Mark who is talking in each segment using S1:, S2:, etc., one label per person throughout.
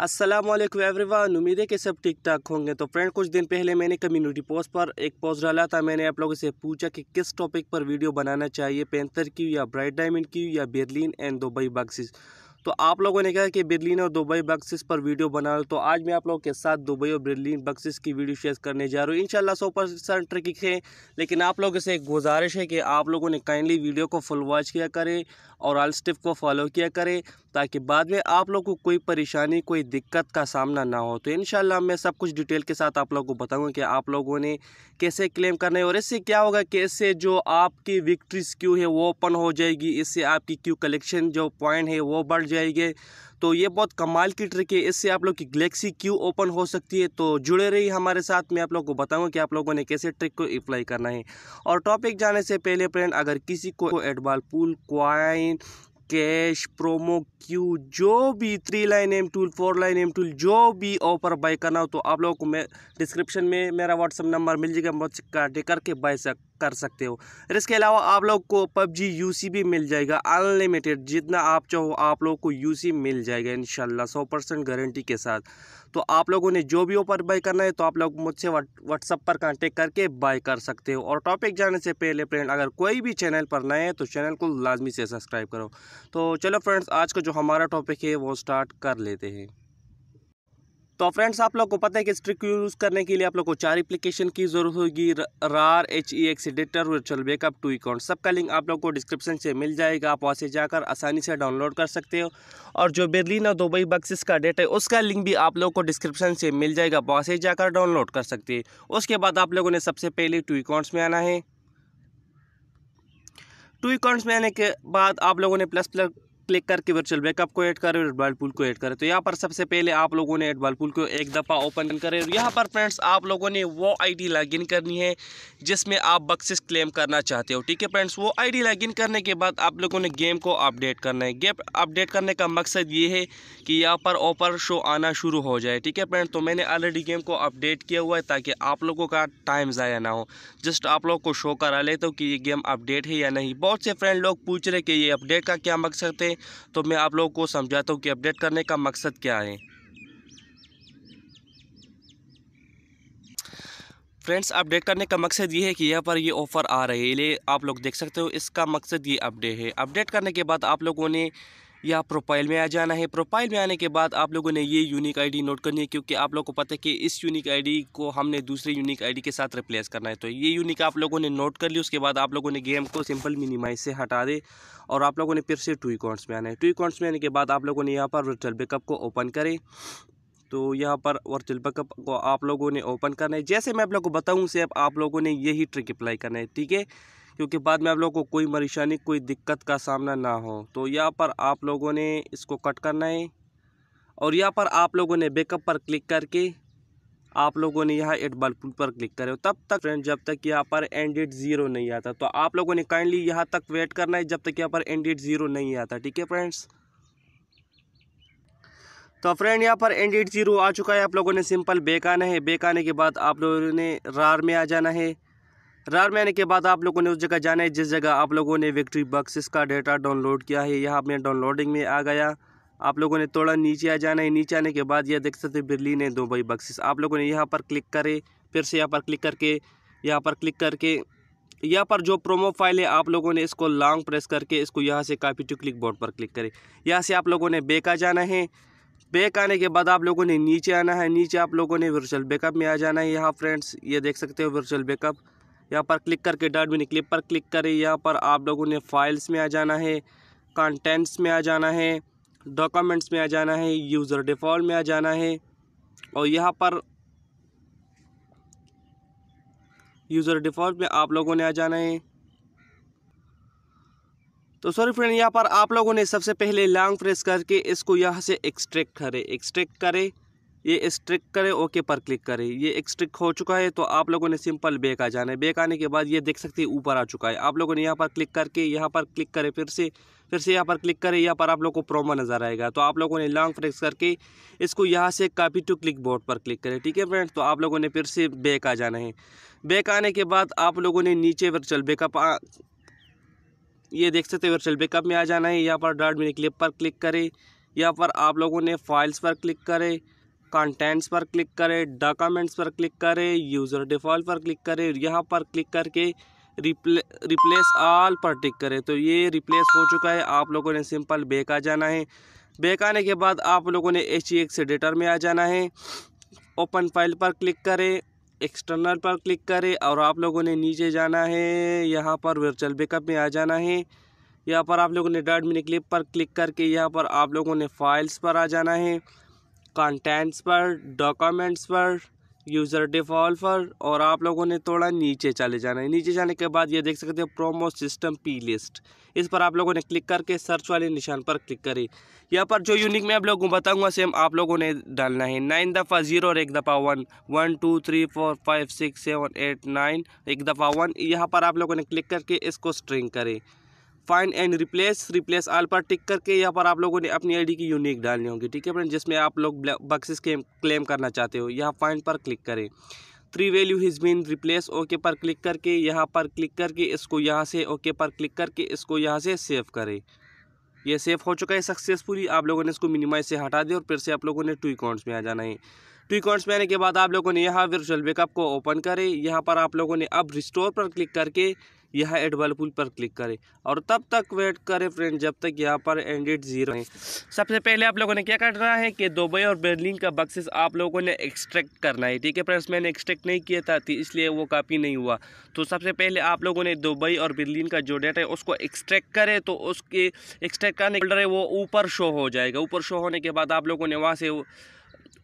S1: Aslam everyone उम्मीद है कि सब ठीक ठाक होंगे तो फ्रेंड कुछ दिन पहले मैंने कम्युनिटी पोस्ट पर एक पोस्ट डाला था मैंने आप लोगों से पूछा कि किस टॉपिक पर वीडियो बनाना चाहिए पेंथर की या ब्राइट डायमंड की या बर्लिन एंड दुबई बक्सिस तो आप लोगों ने कहा कि बर्लिन और दुबई बक्सिस पर वीडियो बना लो तो आज मैं आप लोगों के साथ दुबई और बर्लिन बक्सिस की वीडियो शेयर करने जा रहा हूँ इनशाला सौ परसेंट ट्रिक है लेकिन आप लोगों से एक गुजारिश है कि आप लोगों ने काइंडली वीडियो को फुल वॉच किया करें और आल स्टिप को फॉलो किया करें ताकि बाद में आप लोग को कोई परेशानी कोई दिक्कत का सामना ना हो तो इन मैं सब कुछ डिटेल के साथ आप लोगों को बताऊँगा कि आप लोगों ने कैसे क्लेम करना है और इससे क्या होगा कि इससे जो आपकी विक्ट्रीज क्यू है वो ओपन हो जाएगी इससे आपकी क्यू कलेक्शन जो पॉइंट है वो बढ़ जाएगी तो ये बहुत कमाल की ट्रिक है इससे आप लोग की गलेक्सी क्यू ओपन हो सकती है तो जुड़े रही हमारे साथ मैं आप लोग को बताऊँगा कि आप लोगों ने कैसे ट्रिक को अप्लाई करना है और टॉपिक जाने से पहले फ्रेंड अगर किसी को एडबॉल पुल क्वाइन कैश प्रोमो क्यू जो भी three line M tool four line M tool जो भी ऑफर बाय करना हो तो आप लोगों को मैं डिस्क्रिप्शन में मेरा व्हाट्सअप नंबर मिल जाएगा मुझसे दे करके बाय सकते कर सकते हो और इसके अलावा आप लोग को पबजी यू भी मिल जाएगा अनलिमिटेड जितना आप चाहो आप लोग को यू मिल जाएगा इन सौ परसेंट गारंटी के साथ तो आप लोगों ने जो भी ऊपर बाय करना है तो आप लोग मुझसे व्हाट्सअप पर कांटेक्ट करके बाय कर सकते हो और टॉपिक जाने से पहले फ्रेंड अगर कोई भी चैनल पर नए हैं तो चैनल को लाजमी से सब्सक्राइब करो तो चलो फ्रेंड्स आज का जो हमारा टॉपिक है वो स्टार्ट कर लेते हैं तो फ्रेंड्स आप लोग को पता है कि इस ट्रिक को यूज़ करने के लिए आप लोग को चार एप्लीकेशन की जरूरत होगी RAR H E X editor virtual backup to account सबका लिंक आप लोग को डिस्क्रिप्शन से मिल जाएगा आप वहाँ से जाकर आसानी से डाउनलोड कर सकते हो और जो बेरलिन और दुबई बक्सिस का डेटा है उसका लिंक भी आप लोग को डिस्क्रिप्शन से मिल जाएगा वहाँ से जाकर डाउनलोड कर सकते हैं उसके बाद आप लोगों ने सबसे पहले टू अकाउंट्स में आना है टू अकाउंट्स में आने के बाद आप लोगों ने प्लस प्लस क्लिक करके वर्चुअल बैकअप को ऐड करें और एडवाल पुल को ऐड करें तो यहाँ पर सबसे पहले आप लोगों ने एडवाल पुल को एक दफ़ा ओपन करें और यहाँ पर फ्रेंड्स आप लोगों ने वो आईडी लॉगिन करनी है जिसमें आप बक्सेस क्लेम करना चाहते हो ठीक है फ्रेंड्स वो आईडी लॉगिन करने के बाद आप लोगों ने गेम को अपडेट करना है गेम अपडेट करने का मकसद ये है कि यहाँ पर ऑफर शो आना शुरू हो जाए ठीक है फ्रेंड तो मैंने ऑलरेडी गेम को अपडेट किया हुआ है ताकि आप लोगों का टाइम ज़ाया ना हो जस्ट आप लोग को शो करा लेते हो कि ये गेम अपडेट है या नहीं बहुत से फ्रेंड लोग पूछ रहे कि ये अपडेट का क्या मकसद है तो मैं आप लोगों को समझाता हूँ कि अपडेट करने का मकसद क्या है फ्रेंड्स अपडेट करने का मकसद ये है कि यहाँ पर ये ऑफ़र आ रहे है आप लोग देख सकते हो इसका मकसद ये अपडेट है अपडेट करने के बाद आप लोगों ने यहाँ प्रोफाइल में आ जाना है प्रोफाइल में आने के बाद आप लोगों ने ये यूनिक आईडी नोट करनी है क्योंकि आप लोग को पता है कि इस यूनिक आईडी को हमने दूसरे यूनिक आईडी के साथ रिप्लेस करना है तो ये यूनिक आप लोगों ने नोट कर ली उसके बाद आप लोगों ने गेम को सिंपल मिनिमाइज से हटा दे और आप लोगों ने फिर से टू अकाउंट्स में आना है टू अकाउंट्स में आने के बाद आप लोगों ने यहाँ पर वर्चुअल बैकअप को ओपन करें तो यहाँ पर वर्चुअल बैकअप को आप लोगों ने ओपन करना है जैसे मैं आप लोग को बताऊँ से आप लोगों ने यही ट्रिक अप्लाई करना है ठीक है क्योंकि बाद में आप लोगों को कोई परेशानी कोई दिक्कत का सामना ना हो तो यहाँ पर आप लोगों ने इसको कट करना है और यहाँ पर आप लोगों ने बैकअप पर क्लिक करके आप लोगों ने यहाँ एट बल्ब पर क्लिक हो तब तक फ्रेंड जब तक यहाँ पर एंड ज़ीरो नहीं आता तो आप लोगों ने काइंडली यहाँ तक वेट करना है जब तक यहाँ पर एंडेड ज़ीरो नहीं आता ठीक है फ्रेंड्स तो फ्रेंड यहाँ पर एंडेड ज़ीरो आ चुका है आप लोगों ने सिंपल बेक आना है बेक आने के बाद आप लोगों ने रार में आ जाना है रार में आने के बाद आप लोगों ने उस जगह जाना है जिस जगह आप लोगों ने विक्ट्री बक्स का डेटा डाउनलोड किया है यहाँ अपने डाउनलोडिंग में आ गया आप लोगों ने थोड़ा नीचे आ जाना है नीचे आने के बाद यह देख सकते हैं बिरली ने दुबई बक्सेस आप लोगों ने यहाँ पर क्लिक करे फिर से यहाँ पर क्लिक करके यहाँ पर क्लिक करके यहाँ पर जो प्रोमो फाइल है आप लोगों ने इसको लॉन्ग प्रेस करके इसको यहाँ से कापी टू क्लिक बोर्ड पर क्लिक करें यहाँ से आप लोगों ने बेक आ जाना है बेक आने के बाद आप लोगों ने नीचे आना है नीचे आप लोगों ने वर्चुअल बैकअप में आ जाना है यहाँ फ्रेंड्स ये देख सकते हो वर्चुअल बैकअप यहाँ पर क्लिक करके डाटबिन क्लिप पर क्लिक करें यहाँ पर आप लोगों ने फाइल्स में आ जाना है कंटेंट्स में आ जाना है डॉक्यूमेंट्स में आ जाना है यूज़र डिफ़ॉल्ट में आ जाना है और यहाँ पर यूज़र डिफ़ॉल्ट में आप लोगों ने आ जाना है तो सॉरी फ्रेंड यहाँ पर आप लोगों ने सबसे पहले लॉन्ग प्रेस करके इसको यहाँ से एक्सट्रैक्ट करें एक्सट्रैक्ट करें ये स्ट्रिक करें ओके पर क्लिक करें ये स्ट्रिक हो चुका है तो आप लोगों ने सिंपल बेक आ जाना है बेक आने के बाद ये देख सकते हैं ऊपर आ चुका है आप लोगों ने यहाँ पर क्लिक करके यहाँ पर क्लिक करें फिर से फिर से यहाँ पर क्लिक करें यहाँ पर आप लोग को प्रोमो नज़र आएगा तो आप लोगों ने लॉन्ग प्रेस करके इसको यहाँ से कापी टू क्लिक बोर्ड पर क्लिक करें ठीक है फ्रेंड तो आप लोगों ने फिर से बैक आ जाना है बैक आने के बाद आप लोगों ने नीचे वर्चुअल बेकअप ये देख सकते हैं वर्चुअल बेकअप में आ जाना है यहाँ पर डॉट मिनी क्लिप पर क्लिक करें यहाँ पर आप लोगों ने फाइल्स पर क्लिक करें कंटेंट्स पर क्लिक करें डॉक्यूमेंट्स पर क्लिक करें यूज़र डिफ़ॉल्ट पर क्लिक करें यहाँ पर क्लिक करके रिप्ले रिप्लेस आल पर टिक करें तो ये रिप्लेस हो चुका है आप लोगों ने सिंपल बेक आ जाना है बेक आने के बाद आप लोगों ने एच एक्स एडिटर में आ जाना है ओपन फाइल पर क्लिक करें एक्सटर्नल पर क्लिक करें और आप लोगों ने नीचे जाना है यहाँ पर वर्चुअल बेकअप में आ जाना है यहाँ पर आप लोगों ने डॉट मिनी क्लिप पर क्लिक करके यहाँ पर आप लोगों ने फाइल्स पर आ जाना है कंटेंट्स पर डॉक्यूमेंट्स पर यूज़र डिफॉल्ट पर और आप लोगों ने थोड़ा नीचे चले जाना है नीचे जाने के बाद ये देख सकते हो प्रोमो सिस्टम पी लिस्ट इस पर आप लोगों ने क्लिक करके सर्च वाले निशान पर क्लिक करें यहाँ पर जो यूनिक मैं आप लोगों को बताऊंगा सेम आप लोगों ने डालना है नाइन दफ़ा जीरो और एक दफ़ा one one two three four five six seven eight nine एक दफ़ा वन यहाँ पर आप लोगों ने क्लिक करके इसको स्ट्रिंग करें find and replace replace all पर टिक करके यहाँ पर आप लोगों ने अपनी आईडी की यूनिक डालनी होगी ठीक है फ्रेंड जिसमें आप लोग बक्सेस क्लेम करना चाहते हो यहाँ फाइंड पर क्लिक करें three value has been replace okay पर क्लिक करके यहाँ पर क्लिक करके इसको यहाँ से ओके पर क्लिक करके इसको यहाँ से सेव करें यह सेव हो चुका है सक्सेसफुली आप लोगों ने इसको मिनिमाइज से हटा दिया और फिर से आप लोगों ने टू अकाउंट्स में आ जाना है टू अकाउंट्स में आने के बाद आप लोगों ने यहाँ वर्चुअल बैकअप को ओपन करें यहाँ पर आप लोगों ने अब रिस्टोर पर क्लिक करके यह एड वाले पुल पर क्लिक करें और तब तक वेट करें फ्रेंड जब तक यहाँ पर एंडेड जीरो है सबसे पहले आप लोगों ने क्या करना है कि दुबई और बर्लिन का बक्सेस आप लोगों ने एक्सट्रैक्ट करना है ठीक है फ्रेंड्स मैंने एक्सट्रैक्ट नहीं किया था तो इसलिए वो कापी नहीं हुआ तो सबसे पहले आप लोगों ने दुबई और बर्लिन का जो डेटा है उसको एक्सट्रैक्ट करें तो उसके एक्सट्रैक्ट करने फोल्डर है वो ऊपर शो हो जाएगा ऊपर शो होने के बाद आप लोगों ने वहाँ से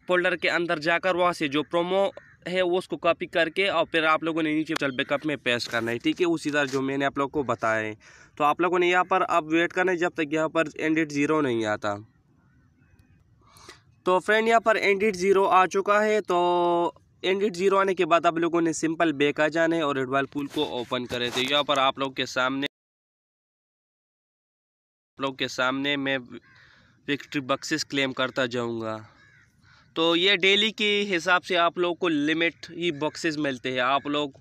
S1: फोल्डर के अंदर जाकर वहाँ से जो प्रोमो है वो उसको कॉपी करके और फिर आप लोगों ने नीचे चल बैकअप में पेस्ट करना है ठीक है उसी तरह जो मैंने आप लोग को बताया है तो आप लोगों ने यहाँ पर अब वेट करना है जब तक यहाँ पर एंडिट ज़ीरो नहीं आता तो फ्रेंड यहाँ पर एंडिट ज़ीरो आ चुका है तो एंडिट ज़ीरो आने के बाद आप लोगों ने सिंपल बेक आ जाना है और एडवाल पुल को ओपन करें तो यहाँ पर आप लोग के सामने आप लोग के सामने मैं विक्ट्री बक्सेस क्लेम करता जाऊँगा तो ये डेली के हिसाब से आप लोग को लिमिट ही बॉक्सेस मिलते हैं आप लोग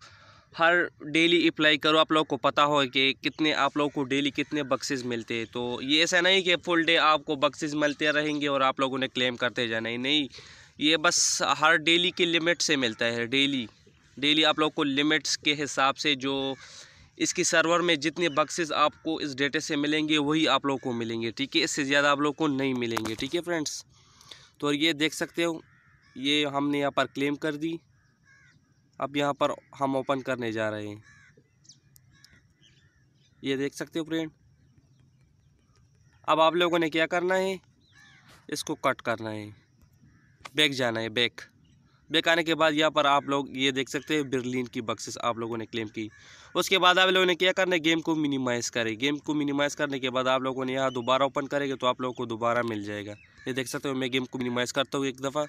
S1: हर डेली अप्लाई करो आप लोग को पता हो कि कितने आप लोग को डेली कितने बक्सेस मिलते हैं तो ये ऐसा नहीं कि फुल डे आपको बक्सेस मिलते रहेंगे और आप लोगों ने क्लेम करते जाना ही नहीं ये बस हर डेली की लिमिट से मिलता है डेली डेली आप लोग को लिमिट्स के हिसाब से जो इसकी सर्वर में जितने बक्सेस आपको इस डेटे से मिलेंगे वही आप लोग को मिलेंगे ठीक है इससे ज़्यादा आप लोग को नहीं मिलेंगे ठीक है फ्रेंड्स तो ये देख सकते हो ये हमने यहाँ पर क्लेम कर दी अब यहाँ पर हम ओपन करने जा रहे हैं ये देख सकते हो फ्रेंड अब आप लोगों ने क्या करना है इसको कट करना है बैक जाना है बैक बैक आने के बाद यहाँ पर आप लोग ये देख सकते हैं बर्लिन की बक्सेस आप लोगों ने क्लेम की उसके बाद आप लोगों ने क्या करना है गेम को मिनिमाइज़ करें गेम को मिनिमाइज़ करने के बाद आप लोगों ने यहाँ दोबारा ओपन करेंगे तो आप लोगों को दोबारा मिल जाएगा ये देख सकते हो मैं गेम को मिनिमाइज़ करता हूँ एक दफ़ा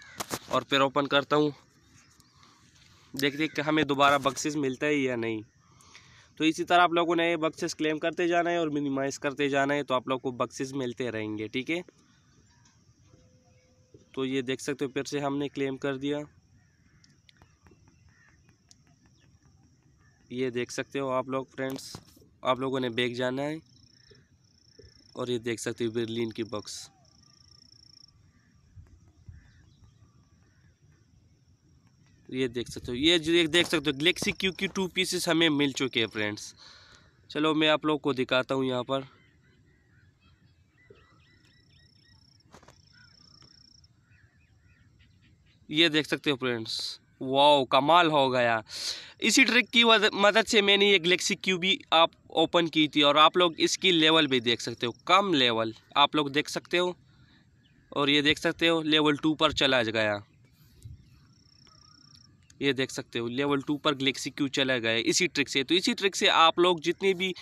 S1: और फिर ओपन करता हूँ देखते कि हमें दोबारा बक्सेस मिलता है या नहीं तो इसी तरह आप लोगों ने बक्सेस क्लेम करते जाना है और मिनिमाइज़ करते जाना है तो आप लोग को बक्सेस मिलते रहेंगे ठीक है तो ये देख सकते हो फिर से हमने क्लेम कर दिया ये देख सकते हो आप लोग फ्रेंड्स आप लोगों ने बैग जाना है और ये देख सकते हो बर्लिन की बॉक्स ये देख सकते हो ये जो देख सकते हो गलेक्सी क्यू की टू पीसेस हमें मिल चुके हैं फ्रेंड्स चलो मैं आप लोग को दिखाता हूँ यहाँ पर ये देख सकते हो फ्रेंड्स वाओ कमाल हो गया इसी ट्रिक की मदद से मैंने ये गलेक्सी क्यू भी आप ओपन की थी और आप लोग इसकी लेवल भी देख सकते हो कम लेवल आप लोग देख सकते हो और ये देख सकते हो लेवल टू पर चला गया ये देख सकते हो लेवल टू पर गलेक्सी क्यू चला गया इसी ट्रिक से तो इसी ट्रिक से आप लोग जितनी भी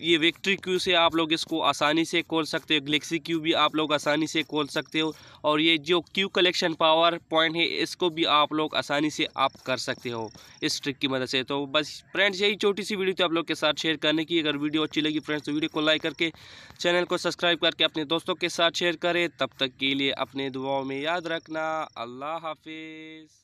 S1: ये विक्ट्री क्यू से आप लोग इसको आसानी से खोल सकते हो गलेक्सी क्यू भी आप लोग आसानी से खोल सकते हो और ये जो क्यू कलेक्शन पावर पॉइंट है इसको भी आप लोग आसानी से आप कर सकते हो इस ट्रिक की मदद से तो बस फ्रेंड्स यही छोटी सी वीडियो थी आप लोग के साथ शेयर करने की अगर वीडियो अच्छी लगी फ्रेंड्स तो वीडियो को लाइक करके चैनल को सब्सक्राइब करके अपने दोस्तों के साथ शेयर करें तब तक के लिए अपने दुआओं में याद रखना अल्लाह हाफिज़